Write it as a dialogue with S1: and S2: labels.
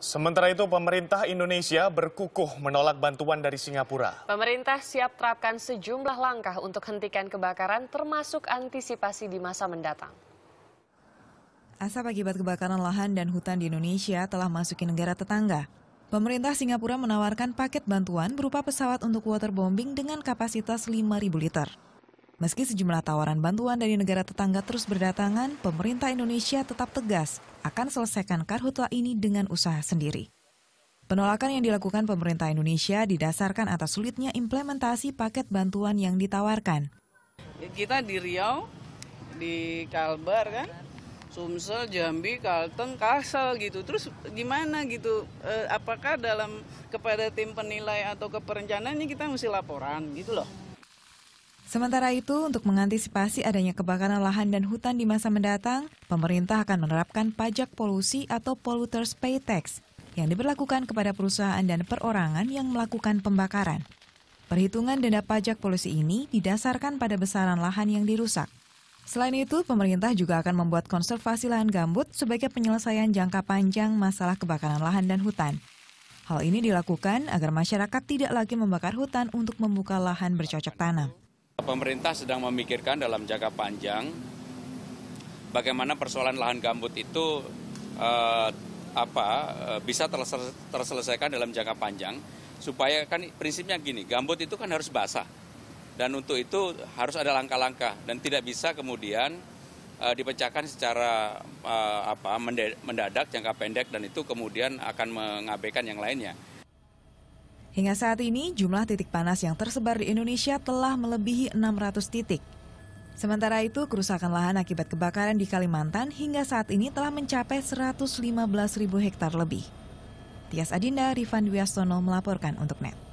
S1: Sementara itu, pemerintah Indonesia berkukuh menolak bantuan dari Singapura.
S2: Pemerintah siap terapkan sejumlah langkah untuk hentikan kebakaran, termasuk antisipasi di masa mendatang. Asap akibat kebakaran lahan dan hutan di Indonesia telah masuki negara tetangga. Pemerintah Singapura menawarkan paket bantuan berupa pesawat untuk waterbombing dengan kapasitas 5.000 liter. Meski sejumlah tawaran bantuan dari negara tetangga terus berdatangan, pemerintah Indonesia tetap tegas akan selesaikan karhutla ini dengan usaha sendiri. Penolakan yang dilakukan pemerintah Indonesia didasarkan atas sulitnya implementasi paket bantuan yang ditawarkan.
S1: Ya, kita di Riau, di Kalbar kan, Sumsel, Jambi, Kalteng, Kasal gitu. Terus gimana gitu? E, apakah dalam kepada tim penilai atau keperencanaannya kita mesti laporan gitu loh?
S2: Sementara itu, untuk mengantisipasi adanya kebakaran lahan dan hutan di masa mendatang, pemerintah akan menerapkan pajak polusi atau polluters pay tax yang diberlakukan kepada perusahaan dan perorangan yang melakukan pembakaran. Perhitungan denda pajak polusi ini didasarkan pada besaran lahan yang dirusak. Selain itu, pemerintah juga akan membuat konservasi lahan gambut sebagai penyelesaian jangka panjang masalah kebakaran lahan dan hutan. Hal ini dilakukan agar masyarakat tidak lagi membakar hutan untuk membuka lahan bercocok tanam.
S1: Pemerintah sedang memikirkan dalam jangka panjang bagaimana persoalan lahan gambut itu eh, apa eh, bisa terselesaikan dalam jangka panjang supaya kan prinsipnya gini, gambut itu kan harus basah. Dan untuk itu harus ada langkah-langkah dan tidak bisa kemudian uh, dipecahkan secara uh, apa mendadak jangka pendek dan itu kemudian akan mengabaikan yang lainnya.
S2: Hingga saat ini, jumlah titik panas yang tersebar di Indonesia telah melebihi 600 titik. Sementara itu, kerusakan lahan akibat kebakaran di Kalimantan hingga saat ini telah mencapai belas ribu hektar lebih. Tias Adinda, Rifan Dwiastono melaporkan untuk NET.